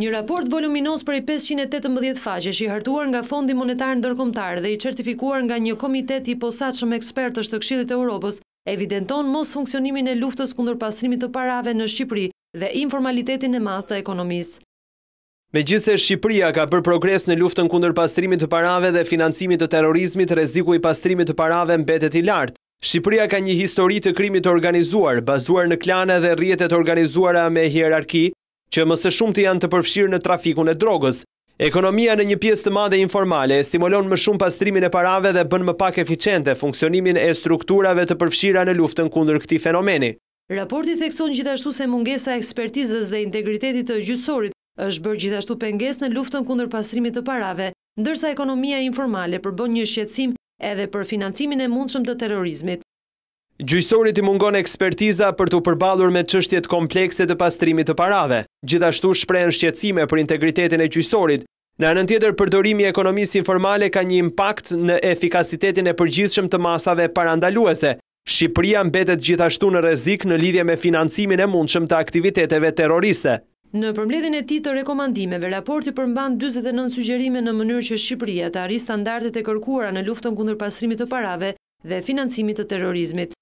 Një raport voluminos për i 518 faqe që i hartuar nga Fondi Monetar Ndërkomtar dhe i certifikuar nga një komitet i posat shumë ekspertës të kshilit e Europës, evidenton mos funksionimin e luftës kundur pastrimit të parave në Shqipëri dhe informalitetin e math të ekonomisë. Me gjithse Shqipëria ka për progres në luftën kundër pastrimit të parave dhe financimit të terorizmit, reziku i pastrimit të parave mbetet i lartë. Shqipëria ka një histori të krimit organizuar, bazuar në klane dhe rjetet organizuara me hierarki, që mëse shumë të janë të përfshirë në trafikun e drogës. Ekonomia në një pjesë të madhe informale e stimulon më shumë pastrimin e parave dhe bën më pak eficiente funksionimin e strukturave të përfshira në luftën kundër këti fenomeni. Raporti thekson gjithashtu se mungesa ekspertizës dhe integritetit të gjithësorit është bërë gjithashtu penges në luftën kundër pastrimit të parave, ndërsa ekonomia informale përbën një shqetsim edhe për financimin e mundshëm të terrorizmit. Gjyqësorit i mungon ekspertiza për të përbalur me qështjet komplekse të pastrimit të parave. Gjithashtu shprejnë shqetsime për integritetin e gjyqësorit. Në anën tjetër përdorimi ekonomisi informale ka një impakt në efikasitetin e përgjithshëm të masave parandaluese. Shqipëria mbetet gjithashtu në rezik në lidhje me financimin e mundshëm të aktiviteteve terroriste. Në përmledin e ti të rekomandimeve, raporti përmban 29 sugjerime në mënyrë që Shqipëria të arri standartet e kërkuara në luftën kundër pasrimit të parave dhe financimit të terrorizmit.